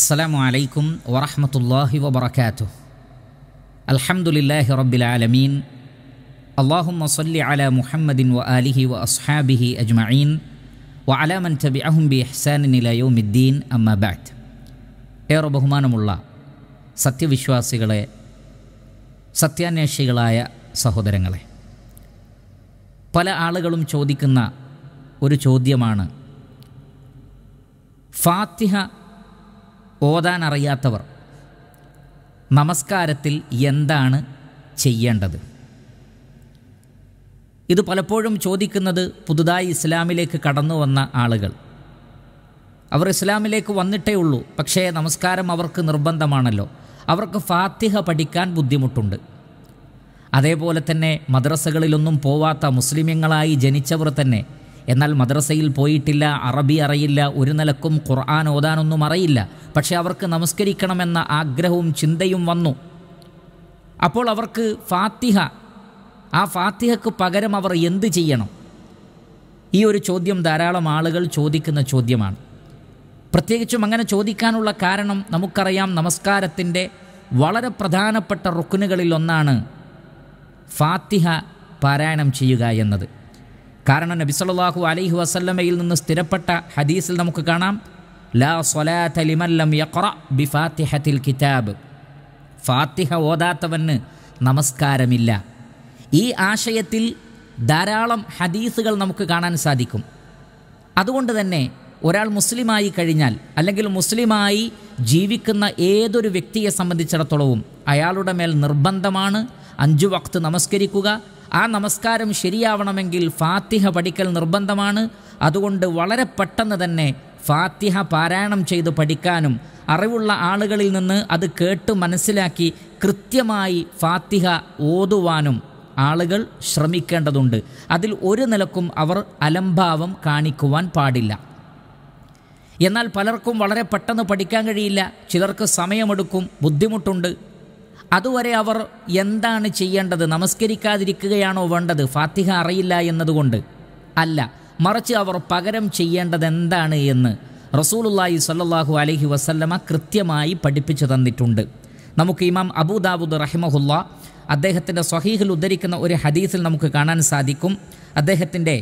السلام عليكم ورحمة الله وبركاته الحمد لله رب العالمين اللهم صل على محمد وآله وأصحابه أجمعين وعلى من تبعهم بإحسان إلى يوم الدين أما بعد ഏറെ ബഹുമാനമുള്ള സത്യവിശ്വാസികളെ സത്യാന്വേഷികളായ സഹോദരങ്ങളെ പല ആളുകളും ചോദിക്കുന്ന ഒരു ചോദ്യമാണ് ഫാത്തിഹ ഓതാൻ അറിയാത്തവർ നമസ്കാരത്തിൽ എന്താണ് ചെയ്യേണ്ടത് ഇത് പലപ്പോഴും ചോദിക്കുന്നത് പുതുതായി ഇസ്ലാമിലേക്ക് കടന്നു വന്ന ആളുകൾ അവർ ഇസ്ലാമിലേക്ക് വന്നിട്ടേ ഉള്ളൂ പക്ഷേ നമസ്കാരം അവർക്ക് നിർബന്ധമാണല്ലോ അവർക്ക് ഫാത്തിഹ പഠിക്കാൻ ബുദ്ധിമുട്ടുണ്ട് അതേപോലെ തന്നെ മദ്രസകളിലൊന്നും പോവാത്ത മുസ്ലിമ്യങ്ങളായി ജനിച്ചവർ തന്നെ എന്നാൽ മദ്രസയിൽ പോയിട്ടില്ല അറബി അറിയില്ല ഒരു നിലക്കും ഖുർആൻ ഓതാനൊന്നും അറിയില്ല പക്ഷേ അവർക്ക് നമസ്കരിക്കണമെന്ന ആഗ്രഹവും ചിന്തയും വന്നു അപ്പോൾ അവർക്ക് ഫാത്തിഹ ആ ഫാത്തിഹക്ക് പകരം അവർ എന്ത് ചെയ്യണം ഈ ഒരു ചോദ്യം ധാരാളം ആളുകൾ ചോദിക്കുന്ന ചോദ്യമാണ് പ്രത്യേകിച്ചും അങ്ങനെ ചോദിക്കാനുള്ള കാരണം നമുക്കറിയാം നമസ്കാരത്തിൻ്റെ വളരെ പ്രധാനപ്പെട്ട റുക്കുനുകളിൽ ഒന്നാണ് ഫാത്തിഹ പാരായണം ചെയ്യുക എന്നത് കാരണം നബി സല്ലാഹു അലൈഹി വസല്ലമയിൽ നിന്ന് സ്ഥിരപ്പെട്ട ഹദീസിൽ നമുക്ക് കാണാം ലാ യഖറ ബി കിതാബ് ഫാത്തിഹ ഓതാത്തവന് നമസ്കാരമില്ല ഈ ആശയത്തിൽ ധാരാളം ഹദീസുകൾ നമുക്ക് കാണാൻ സാധിക്കും അതുകൊണ്ട് തന്നെ ഒരാൾ മുസ്ലിമായി കഴിഞ്ഞാൽ അല്ലെങ്കിൽ മുസ്ലിമായി ജീവിക്കുന്ന ഏതൊരു വ്യക്തിയെ സംബന്ധിച്ചിടത്തോളവും അയാളുടെ മേൽ നിർബന്ധമാണ് അഞ്ചു വക്ത് നമസ്കരിക്കുക ആ നമസ്കാരം ശരിയാവണമെങ്കിൽ ഫാത്തിഹ പഠിക്കൽ നിർബന്ധമാണ് അതുകൊണ്ട് വളരെ പെട്ടെന്ന് തന്നെ ഫാത്തിഹ പാരായണം ചെയ്ത് പഠിക്കാനും അറിവുള്ള ആളുകളിൽ നിന്ന് അത് കേട്ട് മനസ്സിലാക്കി കൃത്യമായി ഫാത്തിഹ ഓതുവാനും ആളുകൾ ശ്രമിക്കേണ്ടതുണ്ട് അതിൽ ഒരു നിലക്കും അവർ അലംഭാവം കാണിക്കുവാൻ പാടില്ല എന്നാൽ പലർക്കും വളരെ പെട്ടെന്ന് പഠിക്കാൻ കഴിയില്ല ചിലർക്ക് സമയമെടുക്കും ബുദ്ധിമുട്ടുണ്ട് അതുവരെ അവർ എന്താണ് ചെയ്യേണ്ടത് നമസ്കരിക്കാതിരിക്കുകയാണോ വേണ്ടത് ഫാത്തിഹ അറിയില്ല എന്നതുകൊണ്ട് അല്ല മറിച്ച് അവർ പകരം ചെയ്യേണ്ടത് എന്താണ് എന്ന് റസൂലുല്ലായി സല്ലാഹു അലഹി വസല്ലമ കൃത്യമായി പഠിപ്പിച്ചു തന്നിട്ടുണ്ട് നമുക്ക് ഇമാം അബൂദാബുദ് റഹിമഹുല്ല അദ്ദേഹത്തിൻ്റെ സ്വഹീഹിൽ ഉദ്ധരിക്കുന്ന ഒരു ഹദീസിൽ നമുക്ക് കാണാൻ സാധിക്കും അദ്ദേഹത്തിൻ്റെ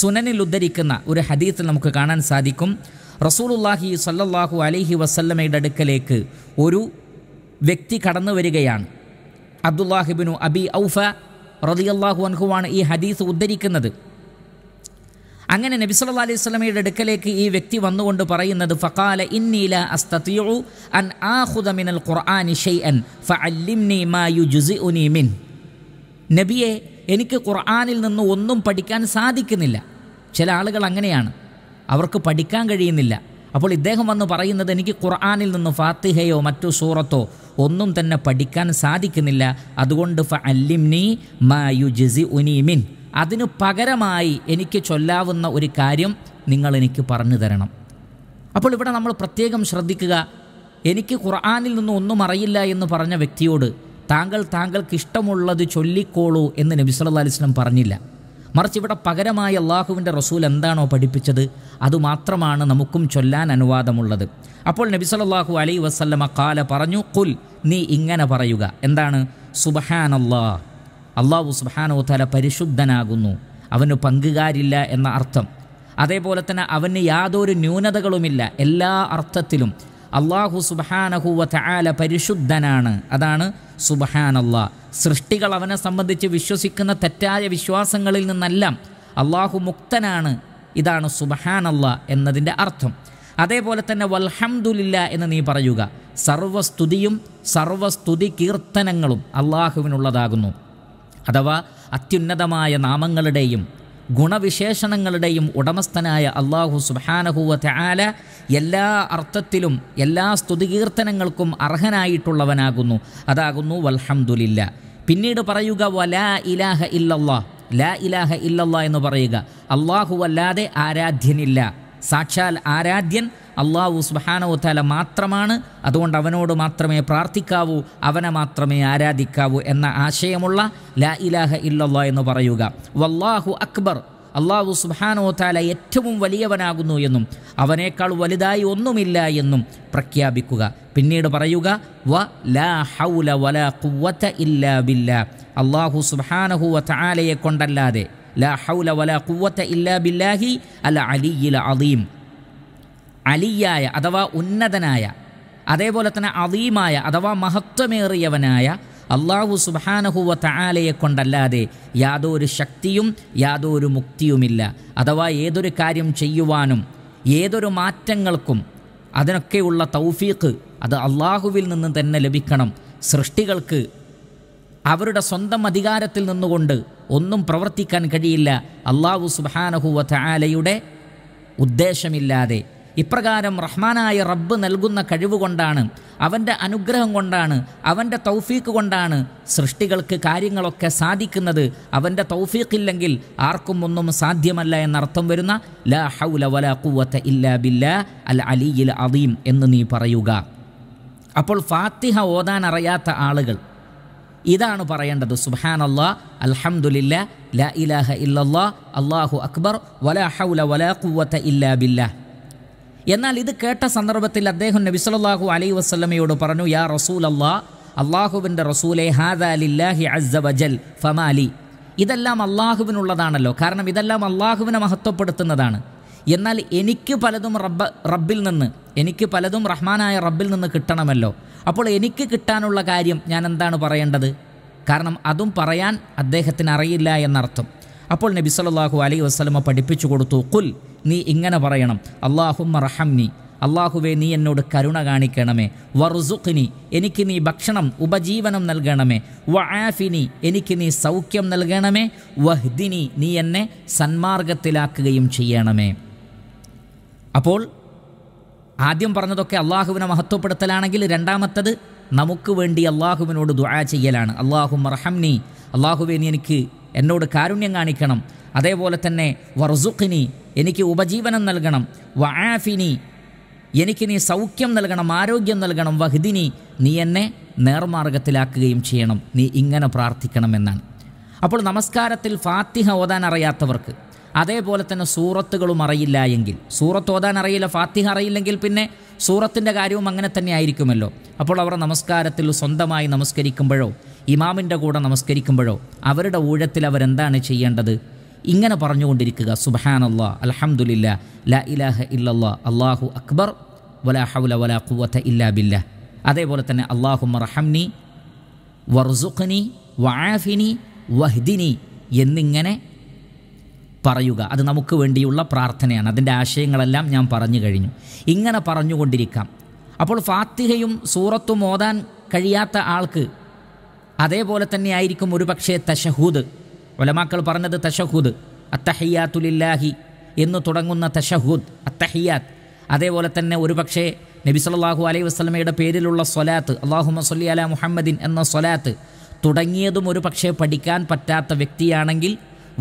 സുനനിൽ ഉദ്ധരിക്കുന്ന ഒരു ഹദീസിൽ നമുക്ക് കാണാൻ സാധിക്കും റസൂലുല്ലാഹി സല്ലാഹു അലഹി വസല്ലമയുടെ അടുക്കലേക്ക് ഒരു വ്യക്തി കടന്നു വരികയാണ് അബ്ദുല്ലാഹിബിനു അബി ഔഫ റതിയല്ലാഹു അൻഹുവാണ് ഈ ഹദീസ് ഉദ്ധരിക്കുന്നത് അങ്ങനെ നബി സല്ലാ അലൈഹി സ്വലമയുടെ അടുക്കലേക്ക് ഈ വ്യക്തി വന്നുകൊണ്ട് പറയുന്നത് ഫഖാല ഇന്നീല അസ്തു അൻ ആഹുദ മിനൽ ഖുർആനി ഷെയ്അൻ ഫഅല്ലിംനി മാ യുജുസിഉനി മിൻ നബിയെ എനിക്ക് ഖുർആനിൽ നിന്ന് ഒന്നും പഠിക്കാൻ സാധിക്കുന്നില്ല ചില ആളുകൾ അങ്ങനെയാണ് അവർക്ക് പഠിക്കാൻ കഴിയുന്നില്ല അപ്പോൾ ഇദ്ദേഹം വന്ന് പറയുന്നത് എനിക്ക് ഖുർആാനിൽ നിന്ന് ഫാത്തിഹയോ മറ്റു സൂറത്തോ ഒന്നും തന്നെ പഠിക്കാൻ സാധിക്കുന്നില്ല അതുകൊണ്ട് ഫ അല്ലിംനി മായു ജസി അതിനു പകരമായി എനിക്ക് ചൊല്ലാവുന്ന ഒരു കാര്യം നിങ്ങൾ എനിക്ക് പറഞ്ഞു തരണം അപ്പോൾ ഇവിടെ നമ്മൾ പ്രത്യേകം ശ്രദ്ധിക്കുക എനിക്ക് ഖുർആാനിൽ നിന്ന് ഒന്നും അറിയില്ല എന്ന് പറഞ്ഞ വ്യക്തിയോട് താങ്കൾ താങ്കൾക്ക് ഇഷ്ടമുള്ളത് ചൊല്ലിക്കോളൂ എന്ന് നബിസ്വല്ലാ അലിസ്ലം പറഞ്ഞില്ല മറിച്ച് ഇവിടെ പകരമായി അള്ളാഹുവിൻ്റെ റസൂൽ എന്താണോ പഠിപ്പിച്ചത് അതുമാത്രമാണ് നമുക്കും ചൊല്ലാൻ അനുവാദമുള്ളത് അപ്പോൾ നബി സല്ലാഹു അലൈ വസല്ലമ കാല പറഞ്ഞു കുൽ നീ ഇങ്ങനെ പറയുക എന്താണ് സുബഹാൻ അള്ളാ അള്ളാഹു സുബഹാനോത്തല പരിശുദ്ധനാകുന്നു അവന് പങ്കുകാരില്ല എന്ന അർത്ഥം അതേപോലെ തന്നെ അവന് യാതൊരു ന്യൂനതകളുമില്ല എല്ലാ അർത്ഥത്തിലും അള്ളാഹു സുബഹാനഹുവ ചാല പരിശുദ്ധനാണ് അതാണ് സുബഹാനല്ലാ സൃഷ്ടികൾ അവനെ സംബന്ധിച്ച് വിശ്വസിക്കുന്ന തെറ്റായ വിശ്വാസങ്ങളിൽ നിന്നെല്ലാം അള്ളാഹു മുക്തനാണ് ഇതാണ് സുബഹാനല്ല എന്നതിൻ്റെ അർത്ഥം അതേപോലെ തന്നെ വൽഹംദുലില്ല എന്ന് നീ പറയുക സർവസ്തുതിയും സർവസ്തുതി കീർത്തനങ്ങളും അള്ളാഹുവിനുള്ളതാകുന്നു അഥവാ അത്യുന്നതമായ നാമങ്ങളുടെയും ഗുണവിശേഷണങ്ങളുടെയും ഉടമസ്ഥനായ അള്ളാഹു സുബാനഹുവ ആല എല്ലാ അർത്ഥത്തിലും എല്ലാ സ്തുതികീർത്തനങ്ങൾക്കും അർഹനായിട്ടുള്ളവനാകുന്നു അതാകുന്നു വൽഹംദുലില്ല പിന്നീട് പറയുക വലാ ഇലാഹ ഇല്ലല്ലാ ലാ ഇലാഹ ഇല്ലല്ലാ എന്ന് പറയുക അള്ളാഹു അല്ലാതെ ആരാധ്യനില്ല സാക്ഷാൽ ആരാധ്യൻ അള്ളാഹു സുബാനവുത്താല മാത്രമാണ് അതുകൊണ്ട് അവനോട് മാത്രമേ പ്രാർത്ഥിക്കാവൂ അവനെ മാത്രമേ ആരാധിക്കാവൂ എന്ന ആശയമുള്ള ലാ ഇലാഹ ഇല്ലല്ലാ എന്ന് പറയുക വല്ലാഹു അക്ബർ അള്ളാഹു സുബാനോ താല ഏറ്റവും വലിയവനാകുന്നു എന്നും അവനേക്കാൾ വലുതായി ഒന്നുമില്ല എന്നും പ്രഖ്യാപിക്കുക പിന്നീട് പറയുക വ ലാ ഹൗല വല കുവ്വത്ത ഇല്ലാ ബില്ല അള്ളാഹു സുബാനഹുവ താലയെ കൊണ്ടല്ലാതെ ലാ ഹൗല വല കുവ്വത്ത ഇല്ലാ ബില്ലാഹി അൽ അലിയിൽ അലീം അലിയായ അഥവാ ഉന്നതനായ അതേപോലെ തന്നെ അലീമായ അഥവാ മഹത്വമേറിയവനായ അള്ളാഹു സുബാനഹുവ തആലയെ കൊണ്ടല്ലാതെ യാതൊരു ശക്തിയും യാതൊരു മുക്തിയുമില്ല അഥവാ ഏതൊരു കാര്യം ചെയ്യുവാനും ഏതൊരു മാറ്റങ്ങൾക്കും അതിനൊക്കെയുള്ള തൗഫീഖ് അത് അള്ളാഹുവിൽ നിന്ന് തന്നെ ലഭിക്കണം സൃഷ്ടികൾക്ക് അവരുടെ സ്വന്തം അധികാരത്തിൽ നിന്നുകൊണ്ട് ഒന്നും പ്രവർത്തിക്കാൻ കഴിയില്ല അള്ളാഹു സുബാനഹുവ തആലയുടെ ഉദ്ദേശമില്ലാതെ ഇപ്രകാരം റഹ്മാനായ റബ്ബ് നൽകുന്ന കഴിവുകൊണ്ടാണ് അവൻ്റെ അനുഗ്രഹം കൊണ്ടാണ് അവൻ്റെ തൗഫീക്ക് കൊണ്ടാണ് സൃഷ്ടികൾക്ക് കാര്യങ്ങളൊക്കെ സാധിക്കുന്നത് അവൻ്റെ തൗഫീക്കില്ലെങ്കിൽ ആർക്കും ഒന്നും സാധ്യമല്ല എന്നർത്ഥം വരുന്ന ല ഹൗല വല കുവത്ത ഇല്ല ബില്ല അൽ അലിയിൽ അദീം എന്ന് നീ പറയുക അപ്പോൾ ഫാത്തിഹ ഓതാൻ അറിയാത്ത ആളുകൾ ഇതാണ് പറയേണ്ടത് സുബാനല്ലാ അൽഹമുല്ല ല ഇലാഹ ഇല്ലാ അള്ളാഹു അക്ബർ വല ഹൗല വല കുവത്ത ഇല്ലാ ബില്ലാ എന്നാൽ ഇത് കേട്ട സന്ദർഭത്തിൽ അദ്ദേഹം നബി സല്ലല്ലാഹു അലൈഹി വസല്ലമയോട് പറഞ്ഞു യാ റസൂൽ അള്ളാ അള്ളാഹുവിൻ്റെ റസൂലെ ഹാദാലില്ലാഹി വജൽ ഫമാലി ഇതെല്ലാം അള്ളാഹുവിനുള്ളതാണല്ലോ കാരണം ഇതെല്ലാം അള്ളാഹുവിനെ മഹത്വപ്പെടുത്തുന്നതാണ് എന്നാൽ എനിക്ക് പലതും റബ്ബ റബ്ബിൽ നിന്ന് എനിക്ക് പലതും റഹ്മാനായ റബ്ബിൽ നിന്ന് കിട്ടണമല്ലോ അപ്പോൾ എനിക്ക് കിട്ടാനുള്ള കാര്യം ഞാൻ എന്താണ് പറയേണ്ടത് കാരണം അതും പറയാൻ അദ്ദേഹത്തിന് അറിയില്ല എന്നർത്ഥം അപ്പോൾ നബി സല്ലല്ലാഹു അലൈഹി വസല്ലമ പഠിപ്പിച്ചു കൊടുത്തു കുൽ നീ ഇങ്ങനെ പറയണം അള്ളാഹുമ്മ റഹംനി അള്ളാഹുവേ നീ എന്നോട് കരുണ കാണിക്കണമേ വർസുഖിനി എനിക്ക് നീ ഭക്ഷണം ഉപജീവനം നൽകണമേ വ ആഫിനി എനിക്ക് നീ സൗഖ്യം നൽകണമേ വഹ്ദിനി നീ എന്നെ സന്മാർഗത്തിലാക്കുകയും ചെയ്യണമേ അപ്പോൾ ആദ്യം പറഞ്ഞതൊക്കെ അള്ളാഹുവിനെ മഹത്വപ്പെടുത്തലാണെങ്കിൽ രണ്ടാമത്തത് നമുക്ക് വേണ്ടി അള്ളാഹുവിനോട് ദുആ ചെയ്യലാണ് അള്ളാഹു മർഹംനി അള്ളാഹുവേ നീ എനിക്ക് എന്നോട് കാരുണ്യം കാണിക്കണം അതേപോലെ തന്നെ വർസുഖിനി എനിക്ക് ഉപജീവനം നൽകണം വആഫിനി എനിക്ക് നീ സൗഖ്യം നൽകണം ആരോഗ്യം നൽകണം വഹ്ദിനി നീ എന്നെ നേർമാർഗത്തിലാക്കുകയും ചെയ്യണം നീ ഇങ്ങനെ പ്രാർത്ഥിക്കണമെന്നാണ് അപ്പോൾ നമസ്കാരത്തിൽ ഫാത്തിഹ ഓതാൻ അറിയാത്തവർക്ക് അതേപോലെ തന്നെ സൂറത്തുകളും അറിയില്ല എങ്കിൽ സൂറത്ത് ഓതാൻ അറിയില്ല ഫാത്തിഹ അറിയില്ലെങ്കിൽ പിന്നെ സൂറത്തിൻ്റെ കാര്യവും അങ്ങനെ തന്നെ ആയിരിക്കുമല്ലോ അപ്പോൾ അവർ നമസ്കാരത്തിൽ സ്വന്തമായി നമസ്കരിക്കുമ്പോഴോ ഇമാമിൻ്റെ കൂടെ നമസ്കരിക്കുമ്പോഴോ അവരുടെ ഊഴത്തിൽ അവരെന്താണ് ചെയ്യേണ്ടത് ഇങ്ങനെ പറഞ്ഞുകൊണ്ടിരിക്കുക സുബഹാനല്ലാ അലഹമുല്ല ലാ ഇലാഹ ഇല്ലല്ലാ അള്ളാഹു അക്ബർ വലാ ഹൗല വലാ കുവത്ത ഇല്ലാ ബില്ല അതേപോലെ തന്നെ അള്ളാഹു മറഹംനി വർസുഖനി വാഫിനി വഹ്ദിനി എന്നിങ്ങനെ പറയുക അത് നമുക്ക് വേണ്ടിയുള്ള പ്രാർത്ഥനയാണ് അതിൻ്റെ ആശയങ്ങളെല്ലാം ഞാൻ പറഞ്ഞു കഴിഞ്ഞു ഇങ്ങനെ പറഞ്ഞുകൊണ്ടിരിക്കാം അപ്പോൾ ഫാത്തിഹയും സൂറത്തും ഓതാൻ കഴിയാത്ത ആൾക്ക് അതേപോലെ തന്നെ ആയിരിക്കും ഒരുപക്ഷേ തഷഹൂദ് ഒലമാക്കൾ പറഞ്ഞത് തഷഹൂദ് അത്തഹിയാത്തുലില്ലാഹി എന്ന് തുടങ്ങുന്ന തഷഹൂദ് അത്തഹിയാത്ത് അതേപോലെ തന്നെ ഒരുപക്ഷേ നബി സല്ലാഹു അലൈഹി വസ്ലമയുടെ പേരിലുള്ള സ്വലാത്ത് അള്ളാഹു സല്ലി അല മുഹമ്മദിൻ എന്ന സ്വലാത്ത് തുടങ്ങിയതും ഒരു പക്ഷേ പഠിക്കാൻ പറ്റാത്ത വ്യക്തിയാണെങ്കിൽ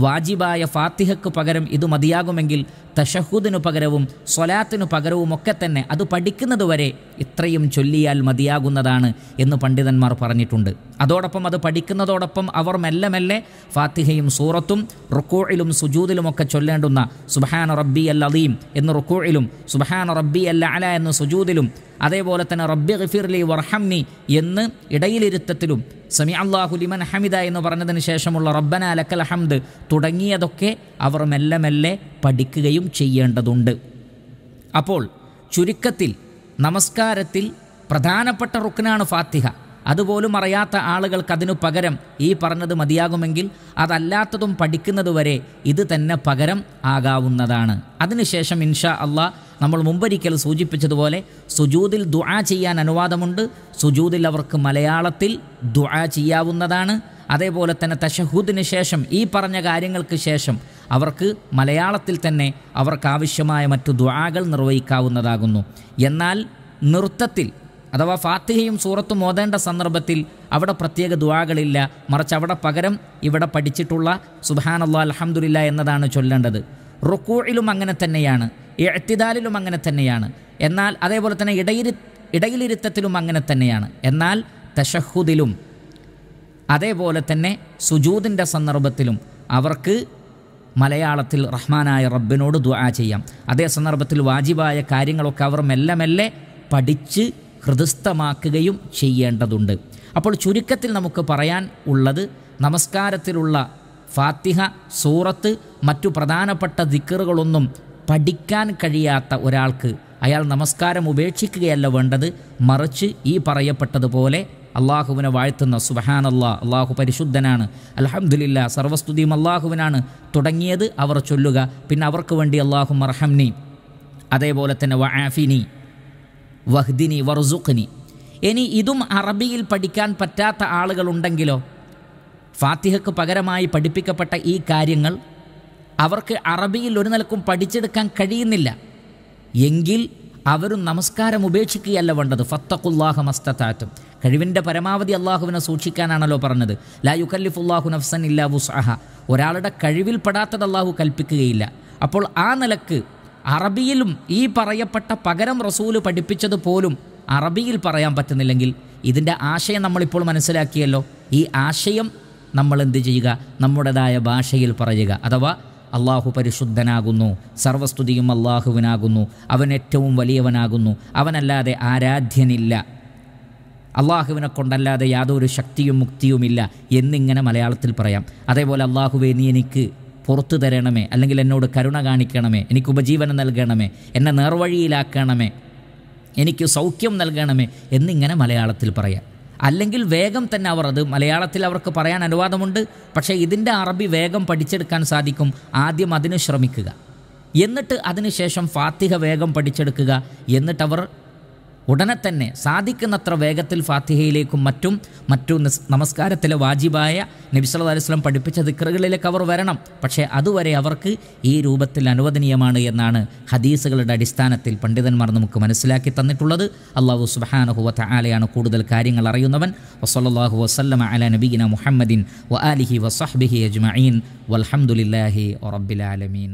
വാജിബായ ഫാത്തിഹയ്ക്ക് പകരം ഇത് മതിയാകുമെങ്കിൽ തഷഹുദിനു പകരവും സ്വലാത്തിനു പകരവും ഒക്കെ തന്നെ അത് പഠിക്കുന്നതുവരെ ഇത്രയും ചൊല്ലിയാൽ മതിയാകുന്നതാണ് എന്ന് പണ്ഡിതന്മാർ പറഞ്ഞിട്ടുണ്ട് അതോടൊപ്പം അത് പഠിക്കുന്നതോടൊപ്പം അവർ മെല്ലെ മെല്ലെ ഫാത്തിഹയും സൂറത്തും റുക്കോയിലും സുജൂദിലുമൊക്കെ ചൊല്ലേണ്ടുന്ന സുബഹാൻ റബ്ബി അൽ അലീം എന്ന് റുക്കോഴിലും സുബഹാൻ റബ്ബി അല്ല അല എന്ന് സുജൂദിലും അതേപോലെ തന്നെ റബ്ബി ഗഫീർലി വർഹമ്മി എന്ന് ഇടയിലിരുത്തത്തിലും സമി അള്ളാഹു ലിമൻ ഹമിദ എന്ന് പറഞ്ഞതിന് ശേഷമുള്ള റബ്ബന അലക്കൽ ഹംദ് തുടങ്ങിയതൊക്കെ അവർ മെല്ലെ മെല്ലെ പഠിക്കുകയും ചെയ്യേണ്ടതുണ്ട് അപ്പോൾ ചുരുക്കത്തിൽ നമസ്കാരത്തിൽ പ്രധാനപ്പെട്ട റുക്കനാണ് ഫാത്തിഹ അതുപോലും അറിയാത്ത ആളുകൾക്ക് അതിനു പകരം ഈ പറഞ്ഞത് മതിയാകുമെങ്കിൽ അതല്ലാത്തതും പഠിക്കുന്നതുവരെ ഇത് തന്നെ പകരം ആകാവുന്നതാണ് അതിനുശേഷം ഇൻഷാ അള്ളാഹ് നമ്മൾ മുമ്പൊരിക്കൽ സൂചിപ്പിച്ചതുപോലെ സുജൂദിൽ ദുആ ചെയ്യാൻ അനുവാദമുണ്ട് സുജൂതിൽ അവർക്ക് മലയാളത്തിൽ ദുആ ചെയ്യാവുന്നതാണ് അതേപോലെ തന്നെ തഷഹൂദിന് ശേഷം ഈ പറഞ്ഞ കാര്യങ്ങൾക്ക് ശേഷം അവർക്ക് മലയാളത്തിൽ തന്നെ അവർക്കാവശ്യമായ മറ്റു ദുആകൾ നിർവഹിക്കാവുന്നതാകുന്നു എന്നാൽ നൃത്തത്തിൽ അഥവാ ഫാത്തിഹയും സൂറത്തും ഓതേണ്ട സന്ദർഭത്തിൽ അവിടെ പ്രത്യേക ദുവാകളില്ല മറിച്ച് അവിടെ പകരം ഇവിടെ പഠിച്ചിട്ടുള്ള സുബ്ഹാനല്ലാഹ് അലഹമുല്ല എന്നതാണ് ചൊല്ലേണ്ടത് റുക്കൂയിലും അങ്ങനെ തന്നെയാണ് എഴുത്തിദാലിലും അങ്ങനെ തന്നെയാണ് എന്നാൽ അതേപോലെ തന്നെ ഇടയിരു ഇടയിലിരുത്തത്തിലും അങ്ങനെ തന്നെയാണ് എന്നാൽ തഷഹുദിലും അതേപോലെ തന്നെ സുജൂദിൻ്റെ സന്ദർഭത്തിലും അവർക്ക് മലയാളത്തിൽ റഹ്മാനായ റബ്ബിനോട് ദുആ ചെയ്യാം അതേ സന്ദർഭത്തിൽ വാജിബായ കാര്യങ്ങളൊക്കെ അവർ മെല്ലെ മെല്ലെ പഠിച്ച് ഹൃദസ്ഥമാക്കുകയും ചെയ്യേണ്ടതുണ്ട് അപ്പോൾ ചുരുക്കത്തിൽ നമുക്ക് പറയാൻ ഉള്ളത് നമസ്കാരത്തിലുള്ള ഫാത്തിഹ സൂറത്ത് മറ്റു പ്രധാനപ്പെട്ട ദിക്കറുകളൊന്നും പഠിക്കാൻ കഴിയാത്ത ഒരാൾക്ക് അയാൾ നമസ്കാരം ഉപേക്ഷിക്കുകയല്ല വേണ്ടത് മറിച്ച് ഈ പറയപ്പെട്ടതുപോലെ അള്ളാഹുവിനെ വാഴ്ത്തുന്ന സുബഹാനല്ലാ അള്ളാഹു പരിശുദ്ധനാണ് അലഹമുല്ല സർവസ്തുതിയും അള്ളാഹുവിനാണ് തുടങ്ങിയത് അവർ ചൊല്ലുക പിന്നെ അവർക്ക് വേണ്ടി അള്ളാഹു മർഹംനി അതേപോലെ തന്നെ വആഫിനി വഹ്ദിനി വർസുഖിനി ഇനി ഇതും അറബിയിൽ പഠിക്കാൻ പറ്റാത്ത ആളുകളുണ്ടെങ്കിലോ ഫാത്തിഹക്ക് പകരമായി പഠിപ്പിക്കപ്പെട്ട ഈ കാര്യങ്ങൾ അവർക്ക് അറബിയിൽ ഒരു നിലക്കും പഠിച്ചെടുക്കാൻ കഴിയുന്നില്ല എങ്കിൽ അവരും നമസ്കാരം ഉപേക്ഷിക്കുകയല്ല വേണ്ടത് ഫത്തഖുല്ലാഹ മസ്തത്താറ്റും കഴിവിൻ്റെ പരമാവധി അള്ളാഹുവിനെ സൂക്ഷിക്കാനാണല്ലോ പറഞ്ഞത് ലാ യുക്കല്ലിഫുല്ലാഹു നഫ്സൻ ഇല്ലാ വുസ്അഹ ഒരാളുടെ കഴിവിൽ പെടാത്തത് അള്ളാഹു കൽപ്പിക്കുകയില്ല അപ്പോൾ ആ നിലക്ക് അറബിയിലും ഈ പറയപ്പെട്ട പകരം റസൂല് പഠിപ്പിച്ചത് പോലും അറബിയിൽ പറയാൻ പറ്റുന്നില്ലെങ്കിൽ ഇതിൻ്റെ ആശയം നമ്മളിപ്പോൾ മനസ്സിലാക്കിയല്ലോ ഈ ആശയം നമ്മൾ എന്ത് ചെയ്യുക നമ്മുടേതായ ഭാഷയിൽ പറയുക അഥവാ അള്ളാഹു പരിശുദ്ധനാകുന്നു സർവസ്തുതിയും അള്ളാഹുവിനാകുന്നു അവൻ ഏറ്റവും വലിയവനാകുന്നു അവനല്ലാതെ ആരാധ്യനില്ല അള്ളാഹുവിനെ കൊണ്ടല്ലാതെ യാതൊരു ശക്തിയും മുക്തിയുമില്ല എന്നിങ്ങനെ മലയാളത്തിൽ പറയാം അതേപോലെ അള്ളാഹുവെ നീ എനിക്ക് പുറത്തു തരണമേ അല്ലെങ്കിൽ എന്നോട് കരുണ കാണിക്കണമേ എനിക്ക് ഉപജീവനം നൽകണമേ എന്നെ നേർവഴിയിലാക്കണമേ എനിക്ക് സൗഖ്യം നൽകണമേ എന്നിങ്ങനെ മലയാളത്തിൽ പറയാം അല്ലെങ്കിൽ വേഗം തന്നെ അവർ അത് മലയാളത്തിൽ അവർക്ക് പറയാൻ അനുവാദമുണ്ട് പക്ഷേ ഇതിൻ്റെ അറബി വേഗം പഠിച്ചെടുക്കാൻ സാധിക്കും ആദ്യം അതിന് ശ്രമിക്കുക എന്നിട്ട് അതിനുശേഷം ഫാത്തിഹ വേഗം പഠിച്ചെടുക്കുക എന്നിട്ടവർ ഉടനെ തന്നെ സാധിക്കുന്നത്ര വേഗത്തിൽ ഫാത്തിഹയിലേക്കും മറ്റും മറ്റു നമസ്കാരത്തിലെ വാജിബായ അലൈഹി അലുസ്ലം പഠിപ്പിച്ച ദിക്കറുകളിലേക്ക് അവർ വരണം പക്ഷേ അതുവരെ അവർക്ക് ഈ രൂപത്തിൽ അനുവദനീയമാണ് എന്നാണ് ഹദീസുകളുടെ അടിസ്ഥാനത്തിൽ പണ്ഡിതന്മാർ നമുക്ക് മനസ്സിലാക്കി തന്നിട്ടുള്ളത് അള്ളാഹു സുബാനഹുവത്ത ആലയാണ് കൂടുതൽ കാര്യങ്ങൾ അറിയുന്നവൻ വസ്ലാഹു വസ്ലമ അല നബീന മുഹമ്മദിൻ വ ആലിഹി വസഹ്ബിഹി അജ്മീൻ വലഹമുല്ലാഹി ഒറബിലാലമീൻ